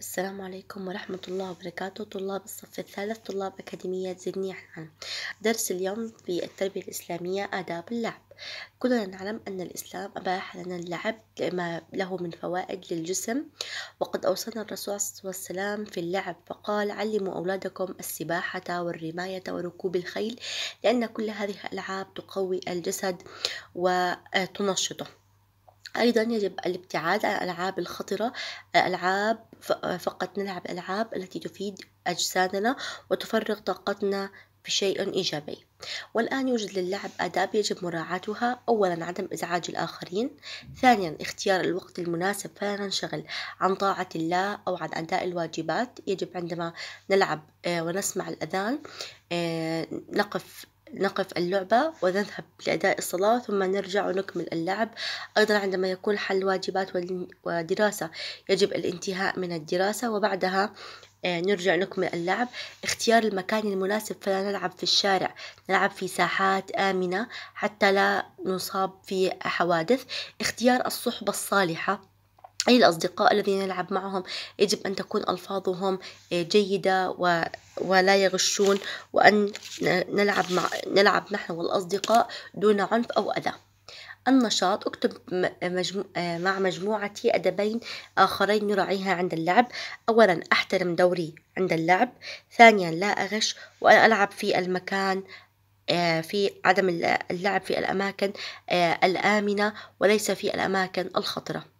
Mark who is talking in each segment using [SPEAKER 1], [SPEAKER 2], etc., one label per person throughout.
[SPEAKER 1] السلام عليكم ورحمة الله وبركاته طلاب الصف الثالث طلاب أكاديمية زدني عن درس اليوم في التربية الإسلامية آداب اللعب كلنا نعلم أن الإسلام أباح لنا اللعب لما له من فوائد للجسم وقد أوصانا الرسول صلى الله عليه وسلم في اللعب فقال علموا أولادكم السباحة والرماية وركوب الخيل لأن كل هذه الألعاب تقوي الجسد وتنشطه أيضا يجب الابتعاد عن الألعاب الخطرة الألعاب فقط نلعب الألعاب التي تفيد أجسادنا وتفرغ طاقتنا بشيء إيجابي والآن يوجد للعب آداب يجب مراعاتها أولا عدم إزعاج الآخرين ثانيا اختيار الوقت المناسب فلا ننشغل عن طاعة الله أو عن أداء الواجبات يجب عندما نلعب آه، ونسمع الأذان آه، نقف نقف اللعبة ونذهب لأداء الصلاة ثم نرجع ونكمل اللعب أيضا عندما يكون حل واجبات ودراسة يجب الانتهاء من الدراسة وبعدها آه، نرجع نكمل اللعب اختيار المكان المناسب فلا نلعب في الشارع نلعب في ساحات آمنة حتى لا نصاب في حوادث اختيار الصحبة الصالحة أي الأصدقاء الذين نلعب معهم يجب أن تكون ألفاظهم آه، جيدة و ولا يغشون وأن نلعب مع نلعب نحن والأصدقاء دون عنف أو أذى. النشاط اكتب مجمو... آه، مع مجموعتي أدبين آخرين نراعيها عند اللعب أولا أحترم دوري عند اللعب ثانيا لا أغش وأنا ألعب في المكان آه، في عدم اللعب في الأماكن الآمنة وليس في الأماكن الخطرة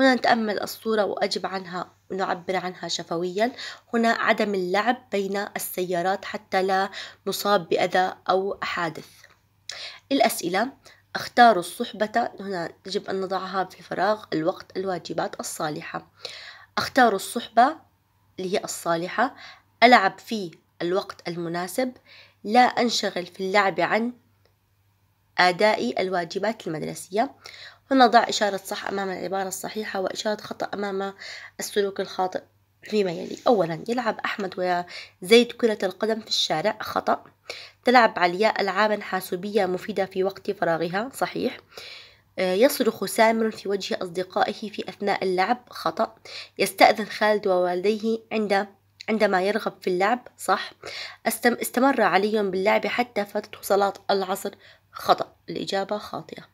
[SPEAKER 1] هنا نتأمل الصورة وأجب عنها ونعبر عنها شفويا هنا عدم اللعب بين السيارات حتى لا نصاب بأذى أو حادث الأسئلة اختار الصحبة هنا يجب أن نضعها في فراغ الوقت الواجبات الصالحة اختار الصحبة اللي هي الصالحة ألعب في الوقت المناسب لا أنشغل في اللعب عن أداء الواجبات المدرسية ونضع إشارة صح أمام العبارة الصحيحة وإشارة خطأ أمام السلوك الخاطئ فيما يلي أولا يلعب أحمد وزيد كرة القدم في الشارع خطأ تلعب علياء ألعابا حاسوبية مفيدة في وقت فراغها صحيح آه، يصرخ سامر في وجه أصدقائه في أثناء اللعب خطأ يستأذن خالد ووالديه عند عندما يرغب في اللعب صح استمر علي باللعب حتى فاتته صلاة العصر خطأ الإجابة خاطئة